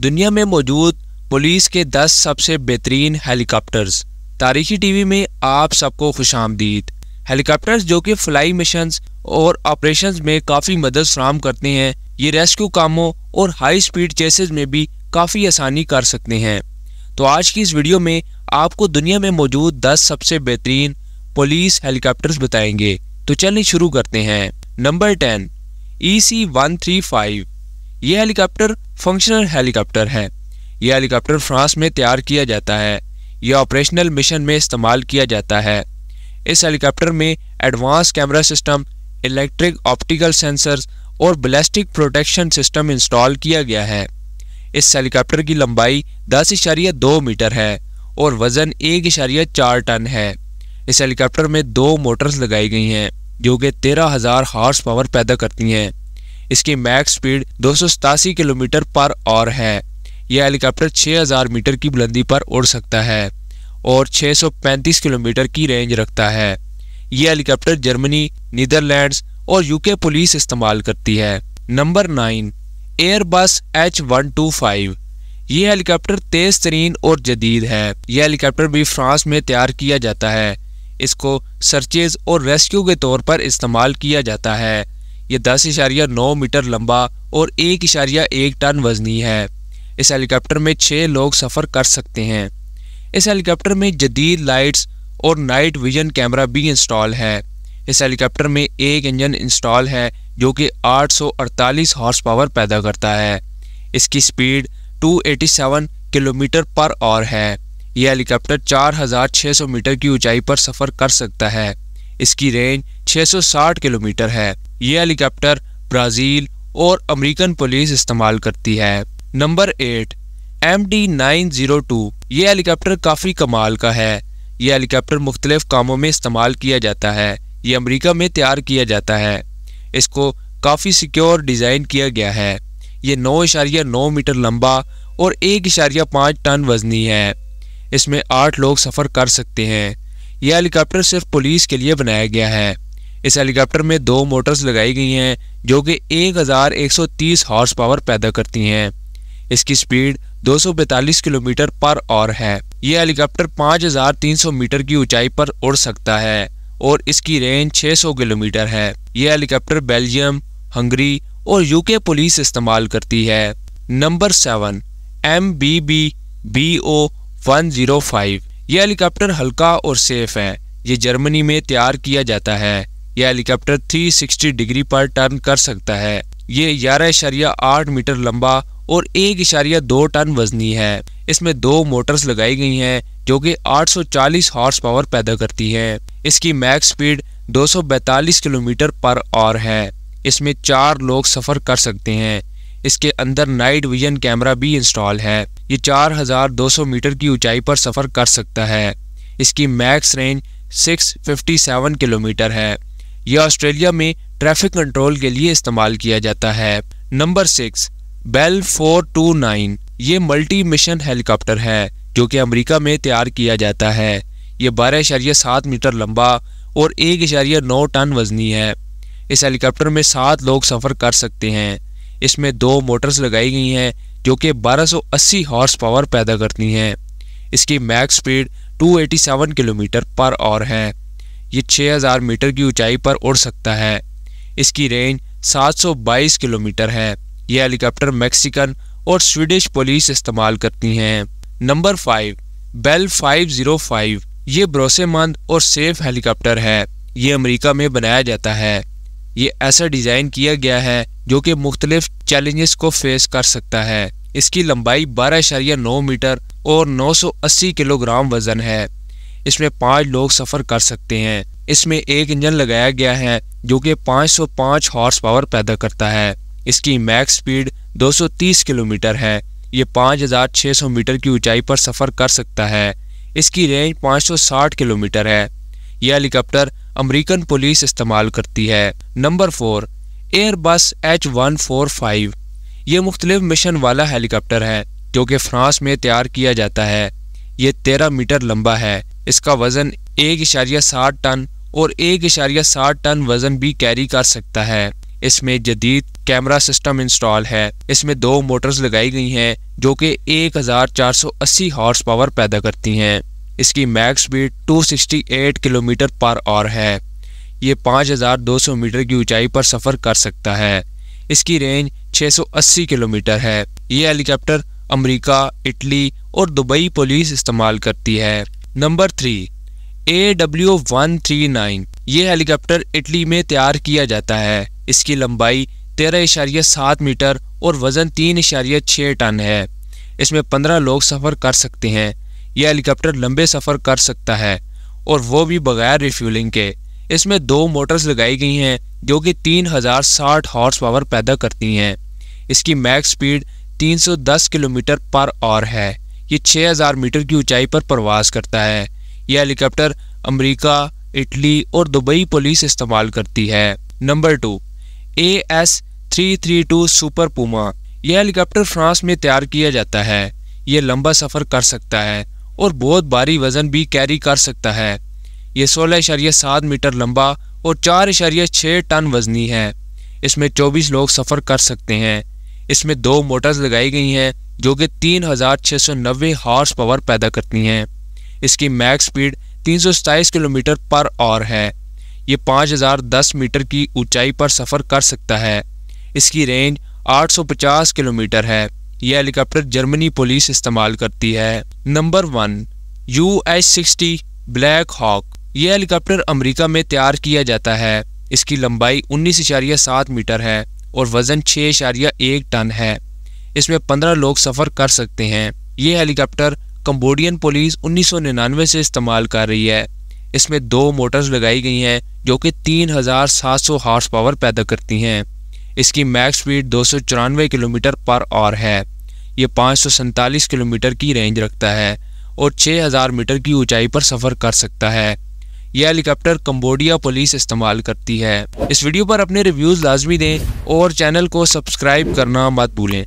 दुनिया में मौजूद पुलिस के 10 सबसे बेहतरीन हेलीकॉप्टर्स तारीखी टीवी में आप सबको खुश आमदीद हेलीकॉप्टर्स जो कि फ्लाई मिशन और ऑपरेशन में काफ़ी मदद फ्राहम करते हैं ये रेस्क्यू कामों और हाई स्पीड चेसेस में भी काफ़ी आसानी कर सकते हैं तो आज की इस वीडियो में आपको दुनिया में मौजूद 10 सबसे बेहतरीन पुलिस हेलीकॉप्टर्स बताएंगे तो चलिए शुरू करते हैं number ten E e C one three five ये हेलीकॉप्टर फंक्शनल हेलीकॉप्टर है यह हेलीकॉप्टर फ्रांस में तैयार किया जाता है यह ऑपरेशनल मिशन में इस्तेमाल किया जाता है इस हेलीकॉप्टर में advance camera system electric optical sensors और बलैस्टिक प्रोटेक्शन सिस्टम इंस्टॉल किया गया है इस हेलीकॉप्टर की लंबाई दस इशारिया दो मीटर है और वजन एक इशारिया चार टन है इस हेलीकॉप्टर में दो मोटर्स लगाई गई हैं जो कि तेरह हज़ार हॉर्स पावर पैदा करती हैं इसकी मैक्स स्पीड दो किलोमीटर पर और है यह हेलीकॉप्टर 6000 मीटर की बुलंदी पर उड़ सकता है और 635 किलोमीटर की रेंज रखता है यह हेलीकॉप्टर जर्मनी नीदरलैंड्स और यूके पुलिस इस्तेमाल करती है number nine Airbus H one two five ये हेलीकॉप्टर तेज तरीन और जदीद है यह हेलीकॉप्टर भी फ्रांस में तैयार किया जाता है इसको सर्चेज और रेस्क्यू के तौर पर इस्तेमाल किया जाता है यह दस इशारिया नौ मीटर लंबा और एक इशारिया एक टन वजनी है इस हेलीकॉप्टर में छः लोग सफ़र कर सकते हैं इस हेलीकॉप्टर में जदीद लाइट्स और नाइट विजन कैमरा भी इंस्टॉल है इस हेलीकॉप्टर में एक इंजन इंस्टॉल है जो कि 848 हॉर्स पावर पैदा करता है इसकी स्पीड 287 किलोमीटर पर आवर है यह हेलीकॉप्टर 4,600 मीटर की ऊंचाई पर सफ़र कर सकता है इसकी रेंज 660 किलोमीटर है ये हेलीकॉप्टर ब्राज़ील और अमेरिकन पुलिस इस्तेमाल करती है number eight M D nine zero two ये हेलीकॉप्टर काफ़ी कमाल का है यह हेलीकॉप्टर मुख्तलिफ कामों में इस्तेमाल किया जाता है ये अमेरिका में तैयार किया जाता है इसको काफ़ी सिक्योर डिज़ाइन किया गया है ये नौ इशारिया नौ मीटर लंबा और एक इशारिया पाँच टन वजनी है इसमें आठ लोग सफ़र कर सकते हैं यह हेलीकॉप्टर सिर्फ पुलिस के लिए बनाया गया है इस हेलीकॉप्टर में दो मोटर्स लगाई गई हैं जो कि 1130 हॉर्स पावर पैदा करती हैं इसकी स्पीड 242 किलोमीटर पर और है ये हेलीकॉप्टर 5300 मीटर की ऊंचाई पर उड़ सकता है और इसकी रेंज 600 किलोमीटर है ये हेलीकॉप्टर बेल्जियम हंगरी और यूके पुलिस इस्तेमाल करती है number seven M B B B O one zero five ये हेलीकॉप्टर हल्का और सेफ है ये जर्मनी में तैयार किया जाता है यह हेलीकॉप्टर 360 डिग्री पर टर्न कर सकता है ये ग्यारह इशारिया आठ मीटर लंबा और एक इशारिया दो टन वजनी है इसमें दो मोटर्स लगाई गई हैं जो कि 840 हॉर्स पावर पैदा करती हैं। इसकी max speed 242 kilometre per hour है इसमें चार लोग सफर कर सकते हैं इसके अंदर नाइट विजन कैमरा भी इंस्टॉल है ये 4,200 मीटर की ऊंचाई पर सफर कर सकता है इसकी मैक्स रेंज 657 किलोमीटर है यह ऑस्ट्रेलिया में ट्रैफिक कंट्रोल के लिए इस्तेमाल किया जाता है number six Bell four two nine ये मल्टी मिशन हेलीकॉप्टर है जो कि अमेरिका में तैयार किया जाता है ये बारह इशारिया सात मीटर लंबा और एक इशारिया नौ टन वजनी है इस हेलीकॉप्टर में सात लोग सफ़र कर सकते हैं इसमें दो मोटर्स लगाई गई हैं जो कि 1280 हॉर्स पावर पैदा करती हैं इसकी max speed 287 kilometre per hour है ये 6000 मीटर की ऊंचाई पर उड़ सकता है इसकी रेंज 722 किलोमीटर है यह हेलीकॉप्टर मैक्सिकन और स्वीडिश पुलिस इस्तेमाल करती हैं नंबर फाइव बेल 505 ये भरोसेमंद और सेफ हेलीकॉप्टर है ये अमेरिका में बनाया जाता है ये ऐसा डिज़ाइन किया गया है जो कि मुख्तलिफ चैलेंजेस को फेस कर सकता है इसकी लंबाई बारह मीटर और 980 किलोग्राम वजन है इसमें पाँच लोग सफर कर सकते हैं इसमें एक इंजन लगाया गया है जो कि 505 हॉर्स पावर पैदा करता है इसकी मैक्स स्पीड 230 किलोमीटर है ये 5600 मीटर की ऊंचाई पर सफर कर सकता है इसकी रेंज 560 किलोमीटर है यह हेलीकॉप्टर अमेरिकन पुलिस इस्तेमाल करती है number four Airbus H one four five ये मुख्तलिफ मिशन वाला हेलीकॉप्टर है जो कि फ्रांस में तैयार किया जाता है ये तेरह मीटर लंबा है इसका वज़न एक इशारिया साठ टन और एक इशारिया साठ टन वज़न भी कैरी कर सकता है इसमें जदीद कैमरा सिस्टम इंस्टॉल है इसमें दो मोटर्स लगाई गई हैं जो कि 1480 हॉर्स पावर पैदा करती हैं इसकी max speed 268 kilometre per hour है ये 5200 मीटर की ऊंचाई पर सफ़र कर सकता है इसकी रेंज 680 किलोमीटर है ये हेलीकॉप्टर अमेरिका, इटली और दुबई पुलिस इस्तेमाल करती है number three A W one three nine ये हेलीकॉप्टर इटली में तैयार किया जाता है इसकी लंबाई तेरह इशारिया सात मीटर और वजन तीन इशारिया छः टन है इसमें पंद्रह लोग सफ़र कर सकते हैं यह हेलीकॉप्टर लंबे सफ़र कर सकता है और वो भी बगैर रिफ्यूलिंग के इसमें दो मोटर्स लगाई गई हैं जो कि तीन हज़ार साठ हॉर्स पावर पैदा करती हैं इसकी मैक्स स्पीड तीन सौ दस किलोमीटर पर आवर है ये 6000 मीटर की ऊंचाई पर प्रवास करता है यह हेलीकॉप्टर अमेरिका, इटली और दुबई पुलिस इस्तेमाल करती है number two A S three three two Super Puma यह हेलीकॉप्टर फ्रांस में तैयार किया जाता है यह लंबा सफ़र कर सकता है और बहुत भारी वजन भी कैरी कर सकता है यह सोलह इशारिया सात मीटर लंबा और चार इशारिया छः टन वजनी है इसमें चौबीस लोग सफ़र कर सकते हैं इसमें दो मोटर्स लगाई गई हैं जो कि 3690 हॉर्स पावर पैदा करती हैं इसकी मैक्स स्पीड तीन किलोमीटर पर आवर है ये 5010 मीटर की ऊंचाई पर सफ़र कर सकता है इसकी रेंज 850 किलोमीटर है यह हेलीकॉप्टर जर्मनी पुलिस इस्तेमाल करती है number one U H sixty Black Hawk यह हेलीकॉप्टर अमेरिका में तैयार किया जाता है इसकी लंबाई उन्नीस मीटर है और वज़न छः टन है इसमें पंद्रह लोग सफर कर सकते हैं ये हेलीकॉप्टर कम्बोडियन पुलिस 1999 से इस्तेमाल कर रही है इसमें दो मोटर्स लगाई गई हैं जो कि 3,700 हॉर्स पावर पैदा करती हैं इसकी मैक्स स्पीड दो किलोमीटर पर आवर है ये पाँच किलोमीटर की रेंज रखता है और 6,000 मीटर की ऊंचाई पर सफ़र कर सकता है यह हेलीकॉप्टर कंबोडिया पुलिस इस्तेमाल करती है इस वीडियो पर अपने रिव्यूज़ लाजमी दें और चैनल को सब्सक्राइब करना मत भूलें